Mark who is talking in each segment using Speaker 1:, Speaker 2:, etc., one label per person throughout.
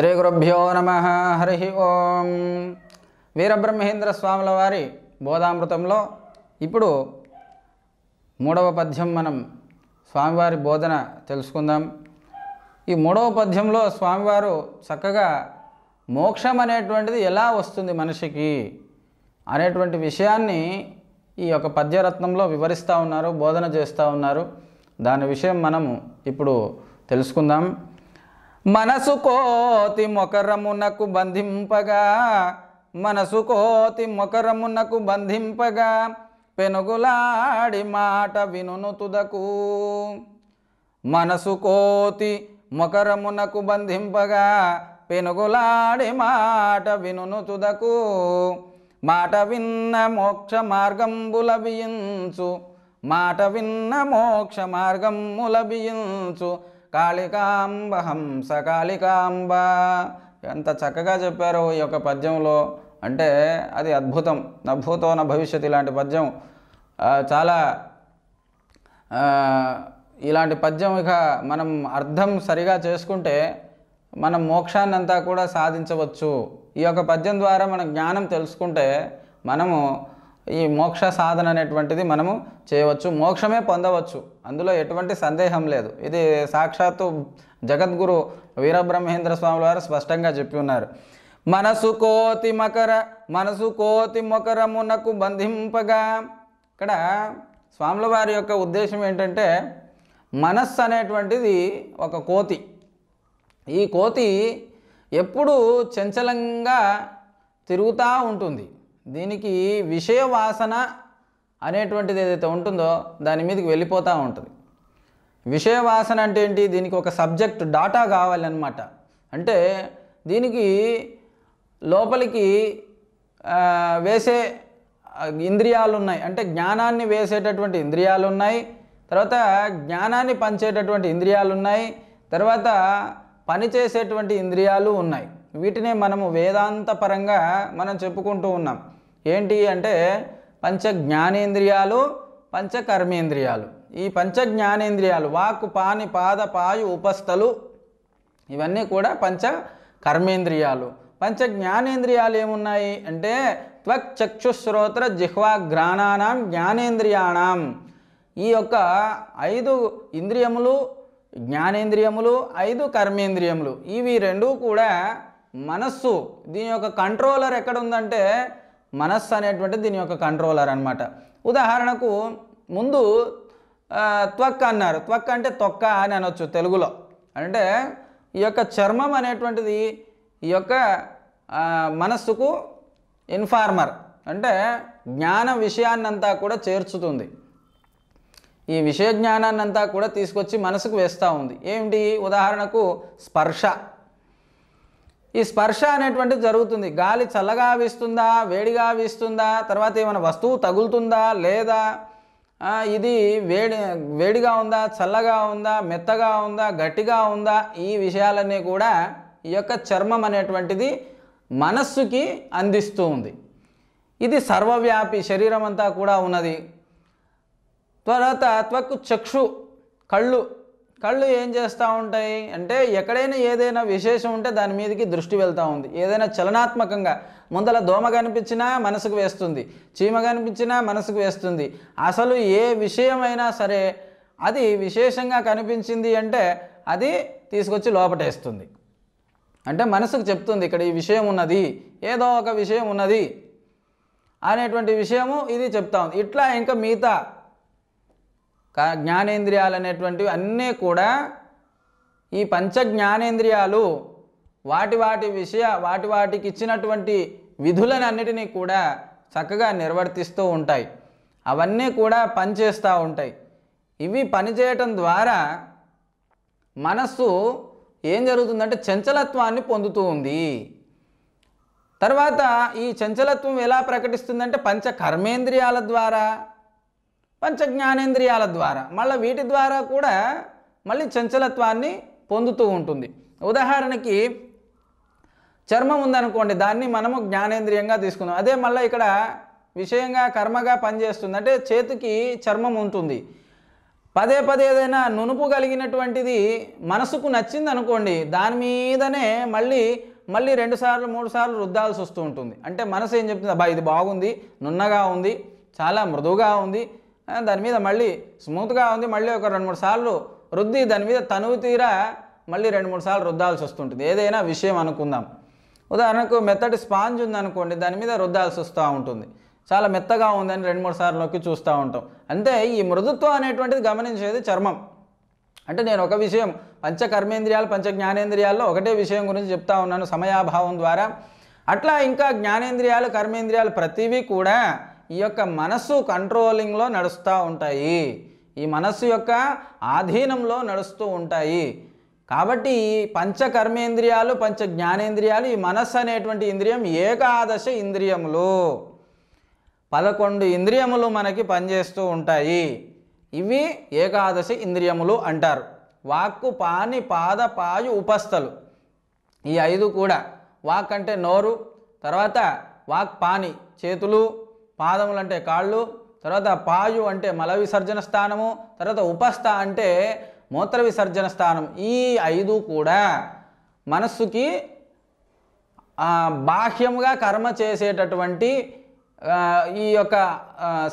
Speaker 1: శ్రీ గురుభ్యో నమ హరి ఓం వీరబ్రహ్మేంద్ర స్వాముల వారి బోధామృతంలో ఇప్పుడు మూడవ పద్యం మనం స్వామివారి బోధన తెలుసుకుందాం ఈ మూడవ పద్యంలో స్వామివారు చక్కగా మోక్షం అనేటువంటిది ఎలా వస్తుంది మనిషికి అనేటువంటి విషయాన్ని ఈ యొక్క పద్యరత్నంలో వివరిస్తూ ఉన్నారు బోధన చేస్తూ ఉన్నారు దాని విషయం మనము ఇప్పుడు తెలుసుకుందాం మనసు కోతి మొకరమునకు బంధింపగా మనసు కోతి మొకరమునకు బంధింపగా పెనుగులాడి మాట వినును తుదకు మనసు కోతి మొకరమునకు బంధింపగా పెనుగులాడి మాట వినును తుదకు మాట విన్న మోక్ష మార్గంబుల బియించు మాట విన్న మోక్ష మార్గంబుల బియించు కాళికాంబ హంస కాళికాంబ ఎంత చక్కగా చెప్పారో ఈ యొక్క పద్యంలో అంటే అది అద్భుతం నభూతో న భవిష్యత్ ఇలాంటి పద్యం చాలా ఇలాంటి పద్యం ఇక మనం అర్థం సరిగా చేసుకుంటే మనం మోక్షాన్ని అంతా కూడా సాధించవచ్చు ఈ యొక్క పద్యం ద్వారా మన జ్ఞానం తెలుసుకుంటే మనము ఈ మోక్ష సాధన అనేటువంటిది మనము చేయవచ్చు మోక్షమే పొందవచ్చు అందులో ఎటువంటి సందేహం లేదు ఇది సాక్షాత్తు జగద్గురు వీరబ్రహ్మేంద్ర స్వామి వారు స్పష్టంగా చెప్పి ఉన్నారు మనసు కోతి మకర మనసు కోతి మకరమునకు బంధింపగా ఇక్కడ స్వాముల వారి యొక్క ఉద్దేశం ఏంటంటే మనస్సు అనేటువంటిది ఒక కోతి ఈ కోతి ఎప్పుడూ చంచలంగా తిరుగుతూ ఉంటుంది దీనికి విషయ వాసన అనేటువంటిది ఏదైతే ఉంటుందో దాని మీదకి వెళ్ళిపోతూ ఉంటుంది విషయ వాసన అంటే ఏంటి దీనికి ఒక సబ్జెక్ట్ డాటా కావాలన్నమాట అంటే దీనికి లోపలికి వేసే ఇంద్రియాలు ఉన్నాయి అంటే జ్ఞానాన్ని వేసేటటువంటి ఇంద్రియాలు ఉన్నాయి తర్వాత జ్ఞానాన్ని పంచేటటువంటి ఇంద్రియాలు ఉన్నాయి తర్వాత పనిచేసేటువంటి ఇంద్రియాలు ఉన్నాయి వీటినే మనము వేదాంతపరంగా మనం చెప్పుకుంటూ ఉన్నాం ఏంటి అంటే పంచ జ్ఞానేంద్రియాలు పంచ కర్మేంద్రియాలు ఈ పంచ జ్ఞానేంద్రియాలు వాక్ పాని పాద పాయు ఉపస్థలు ఇవన్నీ కూడా పంచ కర్మేంద్రియాలు పంచ జ్ఞానేంద్రియాలు ఏమున్నాయి అంటే త్వక్ చక్షుశ్రోత్ర జిహ్వా ఘ్రాణానాం జ్ఞానేంద్రియాణం ఈ యొక్క ఐదు ఇంద్రియములు జ్ఞానేంద్రియములు ఐదు కర్మేంద్రియములు ఇవి రెండు కూడా మనస్సు దీని యొక్క కంట్రోలర్ ఎక్కడ ఉందంటే మనస్సు అనేటువంటిది దీని యొక్క కంట్రోలర్ అనమాట ఉదాహరణకు ముందు త్వక్క అన్నారు త్వక్క అంటే తొక్క అని అనొచ్చు తెలుగులో అంటే ఈ యొక్క చర్మం అనేటువంటిది ఈ యొక్క మనస్సుకు ఇన్ఫార్మర్ అంటే జ్ఞాన విషయాన్నంతా కూడా చేర్చుతుంది ఈ విషయ జ్ఞానాన్నంతా కూడా తీసుకొచ్చి మనసుకు వేస్తూ ఉంది ఏమిటి ఉదాహరణకు స్పర్శ ఈ స్పర్శ అనేటువంటిది జరుగుతుంది గాలి చల్లగా వీస్తుందా వేడిగా వీస్తుందా తర్వాత ఏమైనా వస్తువు తగులుతుందా లేదా ఇది వేడి వేడిగా ఉందా చల్లగా ఉందా మెత్తగా ఉందా గట్టిగా ఉందా ఈ విషయాలన్నీ కూడా ఈ యొక్క చర్మం అనేటువంటిది మనస్సుకి అందిస్తూ ఉంది ఇది సర్వవ్యాపి శరీరం అంతా కూడా ఉన్నది తర్వాత త్వక్కు చక్షు కళ్ళు కళ్ళు ఏం చేస్తూ ఉంటాయి అంటే ఎక్కడైనా ఏదైనా విశేషం ఉంటే దాని మీదకి దృష్టి వెళ్తూ ఉంది ఏదైనా చలనాత్మకంగా ముందల దోమ కనిపించినా మనసుకు వేస్తుంది చీమ కనిపించినా మనసుకు వేస్తుంది అసలు ఏ విషయమైనా సరే అది విశేషంగా కనిపించింది అంటే అది తీసుకొచ్చి లోపటేస్తుంది అంటే మనసుకు చెప్తుంది ఇక్కడ ఈ విషయం ఉన్నది ఏదో ఒక విషయం ఉన్నది అనేటువంటి విషయము ఇది చెప్తా ఉంది ఇట్లా ఇంకా మిగతా జ్ఞానేంద్రియాలు అనేటువంటివి అన్నీ కూడా ఈ పంచ జ్ఞానేంద్రియాలు వాటి వాటి విషయ వాటి వాటికి ఇచ్చినటువంటి విధులనన్నిటినీ కూడా చక్కగా నిర్వర్తిస్తూ ఉంటాయి అవన్నీ కూడా పనిచేస్తూ ఉంటాయి ఇవి పనిచేయటం ద్వారా మనస్సు ఏం జరుగుతుందంటే చంచలత్వాన్ని పొందుతూ ఉంది తర్వాత ఈ చంచలత్వం ఎలా ప్రకటిస్తుందంటే పంచ కర్మేంద్రియాల ద్వారా పంచ జ్ఞానేంద్రియాల ద్వారా మళ్ళీ వీటి ద్వారా కూడా మళ్ళీ చంచలత్వాన్ని పొందుతూ ఉంటుంది ఉదాహరణకి చర్మం ఉందనుకోండి దాన్ని మనము జ్ఞానేంద్రియంగా తీసుకుందాం అదే మళ్ళీ ఇక్కడ విషయంగా కర్మగా పనిచేస్తుంది అంటే చేతికి చర్మం ఉంటుంది పదే పదే ఏదైనా నునుపు కలిగినటువంటిది మనసుకు నచ్చింది అనుకోండి దాని మీదనే మళ్ళీ మళ్ళీ రెండుసార్లు మూడు సార్లు రుద్దాల్సి వస్తూ ఉంటుంది అంటే మనసు ఏం చెప్తుంది అబ్బా ఇది బాగుంది నున్నగా ఉంది చాలా మృదువుగా ఉంది దాని మీద మళ్ళీ స్మూత్గా ఉంది మళ్ళీ ఒక రెండు మూడు సార్లు రుద్ది దాని మీద తనువు తీరా మళ్ళీ రెండు మూడు సార్లు రుద్దాల్సి వస్తుంటుంది ఏదైనా విషయం అనుకుందాం ఉదాహరణకు మెత్తటి స్పాంజ్ ఉందనుకోండి దాని మీద రుద్దాల్సి వస్తూ ఉంటుంది చాలా మెత్తగా ఉందని రెండు మూడు సార్లు నొక్కి చూస్తూ ఉంటాం అంతే ఈ మృదుత్వం అనేటువంటిది గమనించేది చర్మం అంటే నేను ఒక విషయం పంచ కర్మేంద్రియాలు పంచ జ్ఞానేంద్రియాల్లో ఒకటే విషయం గురించి చెప్తా ఉన్నాను సమయాభావం ద్వారా అట్లా ఇంకా జ్ఞానేంద్రియాలు కర్మేంద్రియాలు ప్రతివి కూడా ఈ యొక్క మనస్సు కంట్రోలింగ్లో నడుస్తూ ఉంటాయి ఈ మనస్సు యొక్క ఆధీనంలో నడుస్తూ ఉంటాయి కాబట్టి ఈ పంచ కర్మేంద్రియాలు పంచ జ్ఞానేంద్రియాలు ఈ మనస్సు అనేటువంటి ఇంద్రియం ఏకాదశ ఇంద్రియములు పదకొండు ఇంద్రియములు మనకి పనిచేస్తూ ఉంటాయి ఇవి ఏకాదశ ఇంద్రియములు అంటారు వాక్కు పాని పాద పాయు ఉపస్థలు ఈ ఐదు కూడా వాక్ అంటే నోరు తర్వాత వాక్ పాని చేతులు పాదములు అంటే కాళ్ళు తర్వాత పాయు అంటే మల విసర్జన స్థానము తర్వాత ఉపస్థ అంటే మూత్ర విసర్జన స్థానం ఈ ఐదు కూడా మనస్సుకి బాహ్యముగా కర్మ చేసేటటువంటి ఈ యొక్క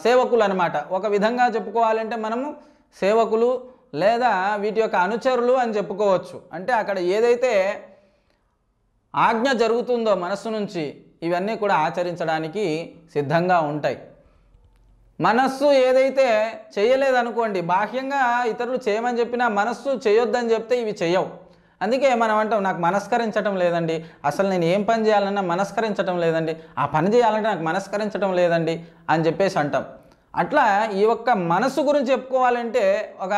Speaker 1: సేవకులు అనమాట ఒక విధంగా చెప్పుకోవాలంటే మనము సేవకులు లేదా వీటి యొక్క అనుచరులు అని చెప్పుకోవచ్చు అంటే అక్కడ ఏదైతే ఆజ్ఞ జరుగుతుందో మనస్సు నుంచి ఇవన్నీ కూడా ఆచరించడానికి సిద్ధంగా ఉంటాయి మనస్సు ఏదైతే చేయలేదనుకోండి బాహ్యంగా ఇతరులు చేయమని చెప్పినా మనస్సు చేయొద్దని చెప్తే ఇవి చేయవు అందుకే మనం అంటాం నాకు మనస్కరించడం లేదండి అసలు నేను ఏం పని చేయాలన్నా మనస్కరించడం లేదండి ఆ పని చేయాలంటే నాకు మనస్కరించడం లేదండి అని చెప్పేసి అంటాం అట్లా ఈ ఒక్క మనస్సు గురించి చెప్పుకోవాలంటే ఒక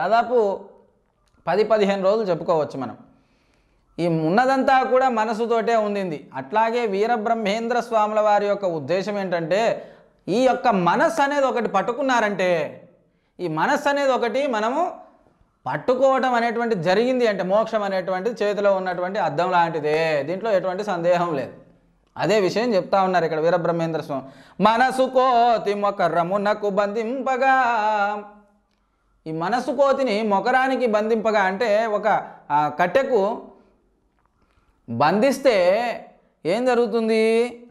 Speaker 1: దాదాపు పది పదిహేను రోజులు చెప్పుకోవచ్చు మనం ఈ ఉన్నదంతా కూడా మనసుతోటే ఉంది అట్లాగే వీరబ్రహ్మేంద్ర స్వాముల వారి యొక్క ఉద్దేశం ఏంటంటే ఈ యొక్క మనస్సు అనేది ఒకటి పట్టుకున్నారంటే ఈ మనస్సు అనేది ఒకటి మనము పట్టుకోవటం అనేటువంటి జరిగింది అంటే మోక్షం అనేటువంటి చేతిలో ఉన్నటువంటి అర్థం లాంటిదే దీంట్లో ఎటువంటి సందేహం లేదు అదే విషయం చెప్తా ఉన్నారు ఇక్కడ వీరబ్రహ్మేంద్ర స్వామి మనసు కోతి రమునకు బంధింపగా ఈ మనసు కోతిని మొకరానికి బంధింపగా అంటే ఒక కట్టెకు బంధిస్తే ఏం జరుగుతుంది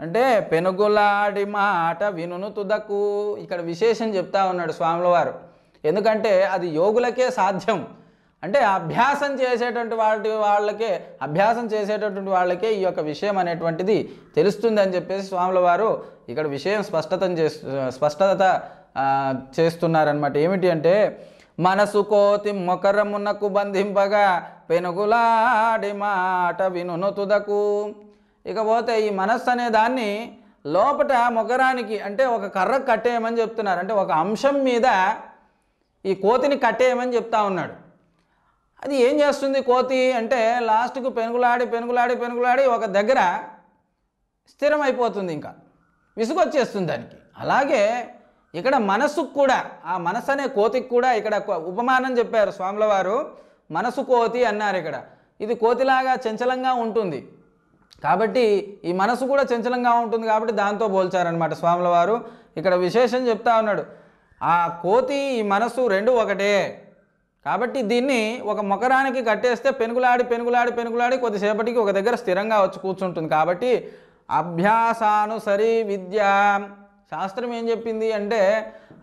Speaker 1: అంటే పెనుగొలాడి మాట వినును తుదకు ఇక్కడ విశేషం చెప్తా ఉన్నాడు స్వాముల వారు ఎందుకంటే అది యోగులకే సాధ్యం అంటే అభ్యాసం చేసేటువంటి వాటి వాళ్ళకే అభ్యాసం చేసేటటువంటి వాళ్ళకే ఈ యొక్క విషయం అనేటువంటిది తెలుస్తుంది అని చెప్పేసి స్వాముల వారు ఇక్కడ విషయం స్పష్టత చే స్పష్టత చేస్తున్నారనమాట ఏమిటి అంటే మనసు కోతి మొకరమునకు బంధింపగా పెనుగులాడి మాట వినును తుదకు ఇకపోతే ఈ మనస్సు అనే దాన్ని లోపట మొగరానికి అంటే ఒక కర్ర కట్టేయమని చెప్తున్నారు అంటే ఒక అంశం మీద ఈ కోతిని కట్టేయమని చెప్తా ఉన్నాడు అది ఏం చేస్తుంది కోతి అంటే లాస్ట్కు పెనుగులాడి పెనుగులాడి పెనుగులాడి ఒక దగ్గర స్థిరమైపోతుంది ఇంకా విసుగొచ్చేస్తుంది దానికి అలాగే ఇక్కడ మనస్సుకు కూడా ఆ మనసు అనే కోతికి కూడా ఇక్కడ ఉపమానం చెప్పారు స్వాముల వారు మనసు కోతి అన్నారు ఇక్కడ ఇది కోతిలాగా చంచలంగా ఉంటుంది కాబట్టి ఈ మనసు కూడా చంచలంగా ఉంటుంది కాబట్టి దాంతో పోల్చారనమాట స్వాముల వారు ఇక్కడ విశేషం చెప్తా ఉన్నాడు ఆ కోతి ఈ మనసు రెండు ఒకటే కాబట్టి దీన్ని ఒక మొకరానికి కట్టేస్తే పెనుగులాడి పెనుగులాడి పెనుగులాడి కొద్దిసేపటికి ఒక దగ్గర స్థిరంగా వచ్చి కూర్చుంటుంది కాబట్టి అభ్యాసానుసరి విద్య శాస్త్రం ఏం చెప్పింది అంటే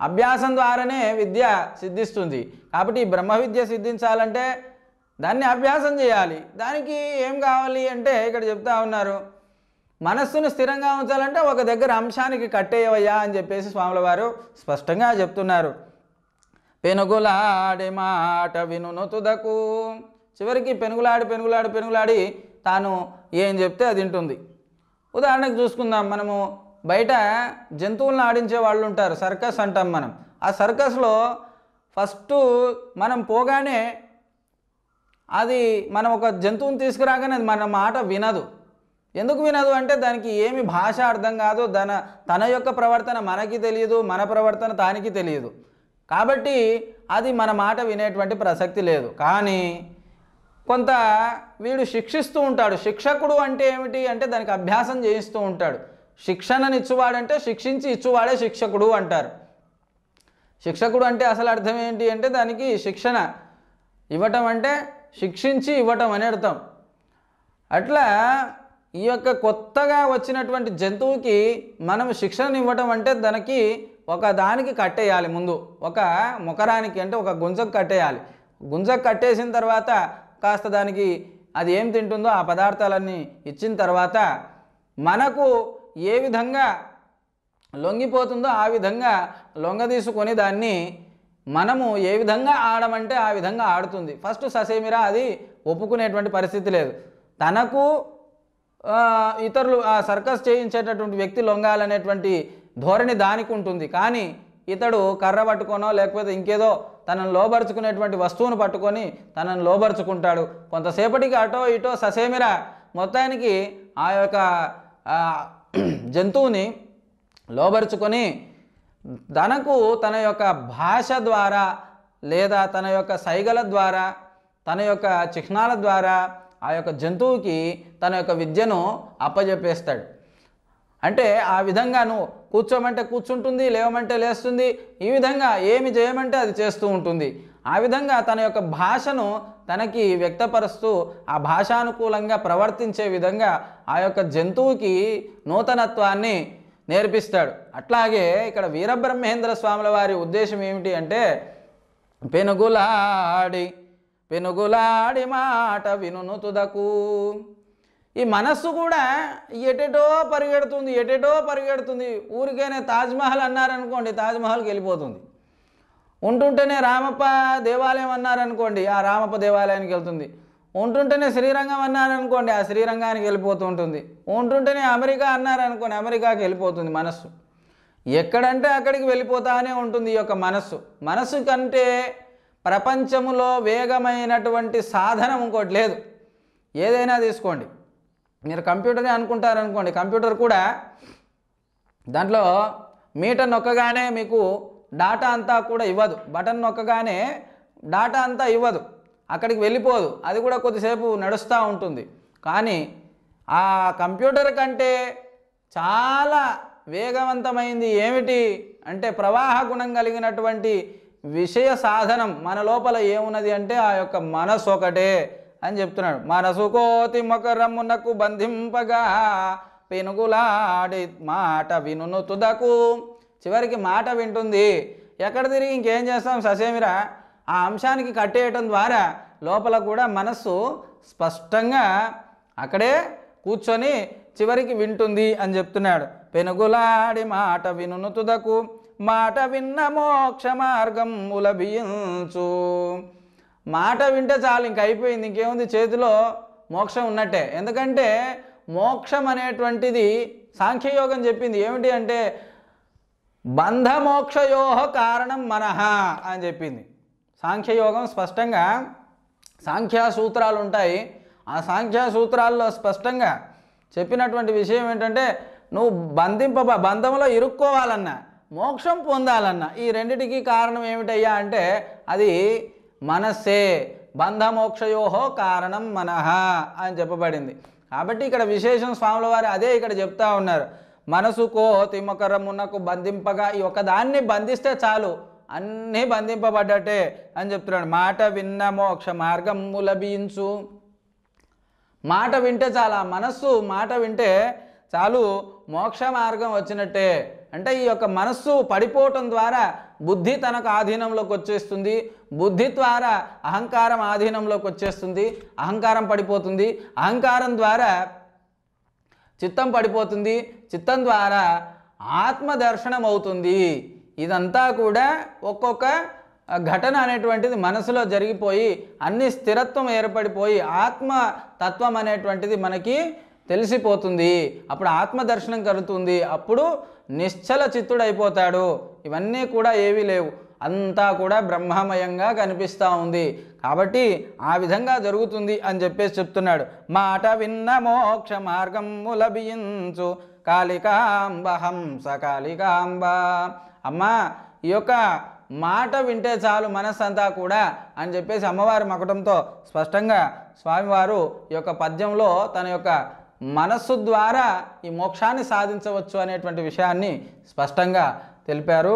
Speaker 1: అభ్యాసం ద్వారానే విద్య సిద్ధిస్తుంది కాబట్టి బ్రహ్మ విద్య సిద్ధించాలంటే దాన్ని అభ్యాసం చేయాలి దానికి ఏం కావాలి అంటే ఇక్కడ చెప్తా ఉన్నారు మనస్సును స్థిరంగా ఉంచాలంటే ఒక దగ్గర అంశానికి కట్టేయవయ్యా అని చెప్పేసి స్వాముల వారు స్పష్టంగా చెప్తున్నారు పెనుగులాడి మాట వినును తుదకు చివరికి పెనుగులాడి పెనుగులాడి పెనుగులాడి తాను ఏం చెప్తే అది ఉంటుంది ఉదాహరణకు చూసుకుందాం మనము బయట జంతువులను ఆడించే వాళ్ళు ఉంటారు సర్కస్ అంటాం మనం ఆ సర్కస్లో ఫస్ట్ మనం పోగానే అది మనం ఒక జంతువుని తీసుకురాగానే అది మన మాట వినదు ఎందుకు వినదు అంటే దానికి ఏమి భాష అర్థం కాదు తన తన యొక్క ప్రవర్తన మనకి తెలియదు మన ప్రవర్తన దానికి తెలియదు కాబట్టి అది మన మాట వినేటువంటి ప్రసక్తి లేదు కానీ కొంత వీడు శిక్షిస్తూ ఉంటాడు శిక్షకుడు అంటే ఏమిటి అంటే దానికి అభ్యాసం చేయిస్తూ ఉంటాడు శిక్షణను ఇచ్చువాడంటే శిక్షించి ఇచ్చువాడే శిక్షకుడు అంటారు శిక్షకుడు అంటే అసలు అర్థం ఏంటి అంటే దానికి శిక్షణ ఇవ్వటం అంటే శిక్షించి ఇవ్వటం అని అర్థం అట్లా ఈ యొక్క కొత్తగా వచ్చినటువంటి జంతువుకి మనం శిక్షణ ఇవ్వటం అంటే దానికి ఒక దానికి కట్టేయాలి ముందు ఒక ముఖరానికి అంటే ఒక గుంజకు కట్టేయాలి గుంజకు కట్టేసిన తర్వాత కాస్త దానికి అది ఏం తింటుందో ఆ పదార్థాలన్నీ ఇచ్చిన తర్వాత మనకు ఏ విధంగా లొంగిపోతుందో ఆ విధంగా లొంగదీసుకొని దాన్ని మనము ఏ విధంగా ఆడమంటే ఆ విధంగా ఆడుతుంది ఫస్ట్ ససేమిరా అది ఒప్పుకునేటువంటి పరిస్థితి లేదు తనకు ఇతరులు ఆ సర్కస్ చేయించేటటువంటి వ్యక్తి లొంగాలనేటువంటి ధోరణి దానికి ఉంటుంది కానీ ఇతడు కర్ర పట్టుకోనో లేకపోతే ఇంకేదో తనను లోబరుచుకునేటువంటి వస్తువును పట్టుకొని తనను లోబరుచుకుంటాడు కొంతసేపటికి అటో ఇటో ససేమిరా మొత్తానికి ఆ యొక్క జంతువుని లోబరుచుకొని తనకు తన యొక్క భాష ద్వారా లేదా తన యొక్క సైగల ద్వారా తన యొక్క చిహ్నాల ద్వారా ఆ యొక్క జంతువుకి తన యొక్క విద్యను అప్పజెప్పేస్తాడు అంటే ఆ విధంగా నువ్వు కూర్చోమంటే కూర్చుంటుంది లేవమంటే లేస్తుంది ఈ విధంగా ఏమి చేయమంటే అది చేస్తూ ఉంటుంది ఆ విధంగా తన యొక్క భాషను తనకి వ్యక్తపరుస్తూ ఆ భాషానుకూలంగా ప్రవర్తించే విధంగా ఆ యొక్క జంతువుకి నూతనత్వాన్ని నేర్పిస్తాడు అట్లాగే ఇక్కడ వీరబ్రహ్మేంద్ర స్వాముల వారి ఉద్దేశం ఏమిటి అంటే పెనుగులాడి పెనుగులాడి మాట వినును తుదకు ఈ మనస్సు కూడా ఎటెటో పరిగెడుతుంది ఎటెటో పరిగెడుతుంది ఊరికైనా తాజ్మహల్ అన్నారనుకోండి తాజ్మహల్కి వెళ్ళిపోతుంది ఉంటుంటేనే రామప్ప దేవాలయం అన్నారనుకోండి ఆ రామప్ప దేవాలయానికి వెళ్తుంది ఉంటుంటేనే శ్రీరంగం అన్నారనుకోండి ఆ శ్రీరంగానికి వెళ్ళిపోతూ ఉంటుంది ఉంటుంటేనే అమెరికా అన్నారనుకోండి అమెరికాకి వెళ్ళిపోతుంది మనస్సు ఎక్కడంటే అక్కడికి వెళ్ళిపోతానే ఉంటుంది ఈ యొక్క మనస్సు మనస్సు కంటే ప్రపంచములో వేగమైనటువంటి సాధనం ఇంకోటి లేదు ఏదైనా తీసుకోండి మీరు కంప్యూటరే అనుకుంటారనుకోండి కంప్యూటర్ కూడా దాంట్లో మీటర్ నొక్కగానే మీకు డాటా అంతా కూడా ఇవ్వదు బటన్ నొక్కగానే డాటా అంతా ఇవ్వదు అక్కడికి వెళ్ళిపోదు అది కూడా కొద్దిసేపు నడుస్తూ ఉంటుంది కానీ ఆ కంప్యూటర్ కంటే చాలా వేగవంతమైంది ఏమిటి అంటే ప్రవాహ గుణం కలిగినటువంటి విషయ సాధనం మన లోపల ఏమున్నది అంటే ఆ యొక్క మనసు ఒకటే అని చెప్తున్నాడు మనసు కోతి మొకరమునకు బంధింపగా పెనుగులాడి మాట వినును తుదకు చివరికి మాట వింటుంది ఎక్కడ తిరిగి ఇంకేం చేస్తాం ససేమిరా ఆ అంశానికి కట్టేయటం ద్వారా లోపల కూడా మనస్సు స్పష్టంగా అక్కడే కూర్చొని చివరికి వింటుంది అని చెప్తున్నాడు పెనుగులాడి మాట వినును తుదకు మాట విన్న మోక్ష మార్గం ఉలభియించు మాట వింటే చాలు ఇంక అయిపోయింది ఇంకేముంది చేతిలో మోక్షం ఉన్నట్టే ఎందుకంటే మోక్షం అనేటువంటిది సాంఖ్యయోగం చెప్పింది ఏమిటి అంటే బంధమోక్షయోహ కారణం మనహ అని చెప్పింది సాంఖ్యయోగం స్పష్టంగా సాంఖ్యా సూత్రాలు ఉంటాయి ఆ సాంఖ్యా సూత్రాల్లో స్పష్టంగా చెప్పినటువంటి విషయం ఏంటంటే నువ్వు బంధింప బంధంలో ఇరుక్కోవాలన్నా మోక్షం పొందాలన్నా ఈ రెండిటికి కారణం ఏమిటయ్యా అంటే అది మనస్సే బంధమోక్షయోహో కారణం మనహ అని చెప్పబడింది కాబట్టి ఇక్కడ విశేషం స్వాముల వారు అదే ఇక్కడ చెప్తా ఉన్నారు మనసుకో తిమకరమునకు బంధింపగా ఈ ఒకదాన్ని బంధిస్తే చాలు అన్నీ బంధింపబడ్డటే అని చెప్తున్నాడు మాట విన్న మోక్ష మార్గము లభించు మాట వింటే చాలా మనస్సు మాట వింటే చాలు మోక్ష మార్గం వచ్చినట్టే అంటే ఈ యొక్క మనస్సు పడిపోవటం ద్వారా బుద్ధి తనకు ఆధీనంలోకి వచ్చేస్తుంది బుద్ధి ద్వారా అహంకారం ఆధీనంలోకి వచ్చేస్తుంది అహంకారం పడిపోతుంది అహంకారం ద్వారా చిత్తం పడిపోతుంది చిత్తం ద్వారా ఆత్మదర్శనం అవుతుంది ఇదంతా కూడా ఒక్కొక్క ఘటన అనేటువంటిది మనసులో జరిగిపోయి అన్ని స్థిరత్వం ఏర్పడిపోయి ఆత్మ తత్వం అనేటువంటిది మనకి తెలిసిపోతుంది అప్పుడు ఆత్మదర్శనం కలుగుతుంది అప్పుడు నిశ్చల చిత్తుడైపోతాడు ఇవన్నీ కూడా ఏవీ లేవు అంతా కూడా బ్రహ్మమయంగా కనిపిస్తూ ఉంది కాబట్టి ఆ విధంగా జరుగుతుంది అని చెప్పేసి చెప్తున్నాడు మాట విన్న మోక్ష మార్గం లభించు కాళికాంబ హంస కాళికాంబ అమ్మా ఈ యొక్క మాట వింటే చాలు మనస్సంతా కూడా అని చెప్పేసి అమ్మవారి మకటంతో స్పష్టంగా స్వామివారు ఈ యొక్క పద్యంలో తన యొక్క మనస్సు ద్వారా ఈ మోక్షాన్ని సాధించవచ్చు అనేటువంటి విషయాన్ని స్పష్టంగా తెలిపారు